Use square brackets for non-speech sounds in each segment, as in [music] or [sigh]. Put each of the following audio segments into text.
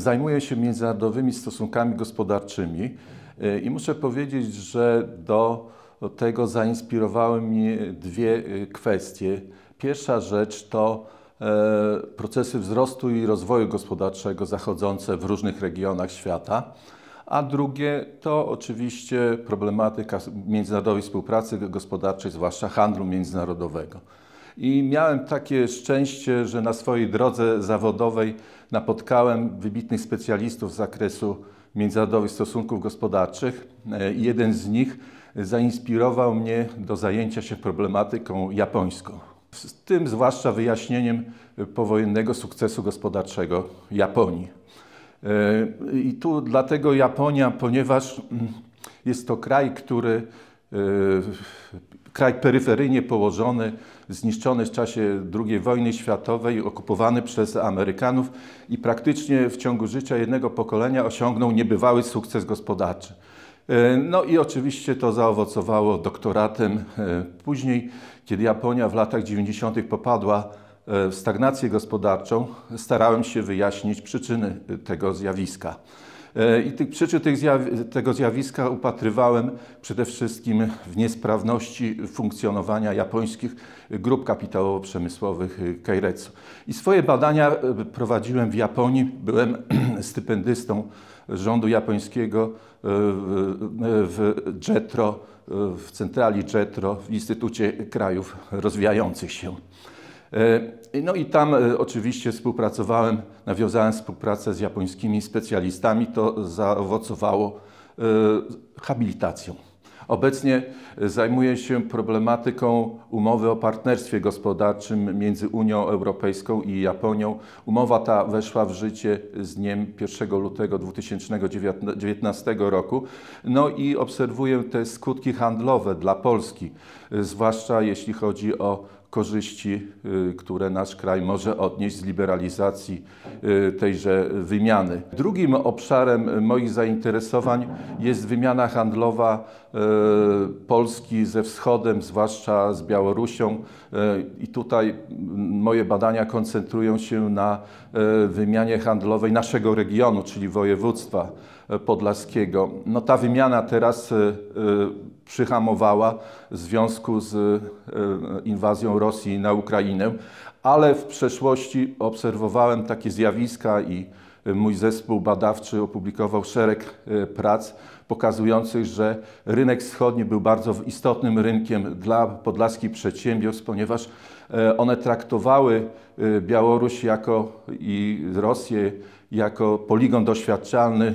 zajmuję się międzynarodowymi stosunkami gospodarczymi e, i muszę powiedzieć, że do tego zainspirowały mnie dwie e, kwestie. Pierwsza rzecz to e, procesy wzrostu i rozwoju gospodarczego zachodzące w różnych regionach świata, a drugie to oczywiście problematyka międzynarodowej współpracy gospodarczej, zwłaszcza handlu międzynarodowego. I miałem takie szczęście, że na swojej drodze zawodowej napotkałem wybitnych specjalistów z zakresu międzynarodowych stosunków gospodarczych. E, jeden z nich zainspirował mnie do zajęcia się problematyką japońską. Z tym zwłaszcza wyjaśnieniem powojennego sukcesu gospodarczego Japonii. E, I tu dlatego Japonia, ponieważ mm, jest to kraj, który e, kraj peryferyjnie położony, zniszczony w czasie II wojny światowej, okupowany przez Amerykanów i praktycznie w ciągu życia jednego pokolenia osiągnął niebywały sukces gospodarczy. E, no i oczywiście to zaowocowało doktoratem e, później, kiedy Japonia w latach 90. popadła e, w stagnację gospodarczą, starałem się wyjaśnić przyczyny tego zjawiska. E, I tych przyczyn tych tego zjawiska upatrywałem przede wszystkim w niesprawności funkcjonowania japońskich grup kapitałowo-przemysłowych Keiretsu. I swoje badania e, prowadziłem w Japonii, byłem [clears throat] stypendystą rządu japońskiego e, w JETRO, w centrali JETRO w Instytucie Krajów Rozwijających się. E, no i tam e, oczywiście współpracowałem, nawiązałem współpracę z japońskimi specjalistami. To zaowocowało e, habilitacją. Obecnie zajmuję się problematyką umowy o partnerstwie gospodarczym między Unią Europejską i Japonią. Umowa ta weszła w życie z dniem 1 lutego 2019 roku. No i obserwuję te skutki handlowe dla Polski, zwłaszcza jeśli chodzi o korzyści, y, które nasz kraj może odnieść z liberalizacji y, tejże wymiany. Drugim obszarem moich zainteresowań jest wymiana handlowa y, Polski ze Wschodem, zwłaszcza z Białorusią. I tutaj moje badania koncentrują się na wymianie handlowej naszego regionu, czyli województwa podlaskiego. No ta wymiana teraz przyhamowała w związku z e, inwazją Rosji na Ukrainę, ale w przeszłości obserwowałem takie zjawiska i e, mój zespół badawczy opublikował szereg e, prac pokazujących, że rynek wschodni był bardzo istotnym rynkiem dla podlaskich przedsiębiorstw, ponieważ one traktowały Białoruś jako i Rosję jako poligon doświadczalny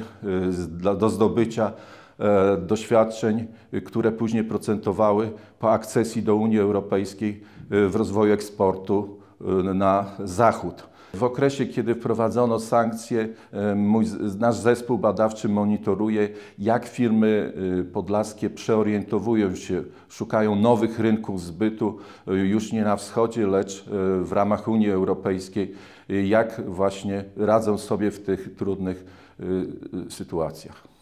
do zdobycia E, doświadczeń, które później procentowały po akcesji do Unii Europejskiej e, w rozwoju eksportu e, na zachód. W okresie, kiedy wprowadzono sankcje, mój, nasz zespół badawczy monitoruje, jak firmy podlaskie przeorientowują się, szukają nowych rynków zbytu już nie na wschodzie, lecz w ramach Unii Europejskiej, jak właśnie radzą sobie w tych trudnych sytuacjach.